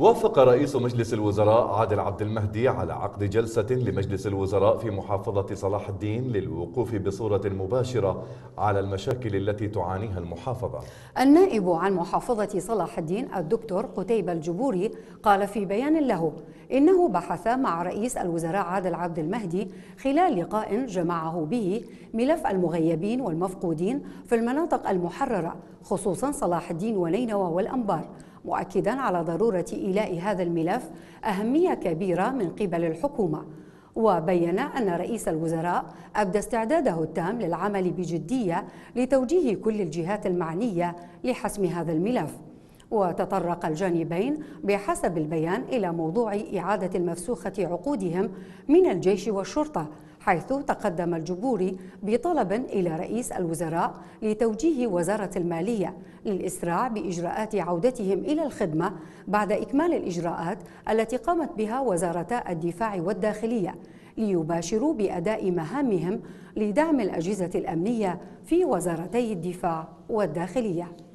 وافق رئيس مجلس الوزراء عادل عبد المهدي على عقد جلسة لمجلس الوزراء في محافظة صلاح الدين للوقوف بصورة مباشرة على المشاكل التي تعانيها المحافظة. النائب عن محافظة صلاح الدين الدكتور قتيبة الجبوري قال في بيان له إنه بحث مع رئيس الوزراء عادل عبد المهدي خلال لقاء جمعه به ملف المغيبين والمفقودين في المناطق المحررة خصوصا صلاح الدين ونينوى والأنبار. مؤكدا على ضروره ايلاء هذا الملف اهميه كبيره من قبل الحكومه وبين أن رئيس الوزراء أبدى استعداده التام للعمل بجدية لتوجيه كل الجهات المعنية لحسم هذا الملف وتطرق الجانبين بحسب البيان إلى موضوع إعادة المفسوخة عقودهم من الجيش والشرطة حيث تقدم الجبوري بطلب إلى رئيس الوزراء لتوجيه وزارة المالية للإسراع بإجراءات عودتهم إلى الخدمة بعد إكمال الإجراءات التي قامت بها وزارتا الدفاع والداخلية ليباشروا بأداء مهامهم لدعم الأجهزة الأمنية في وزارتي الدفاع والداخلية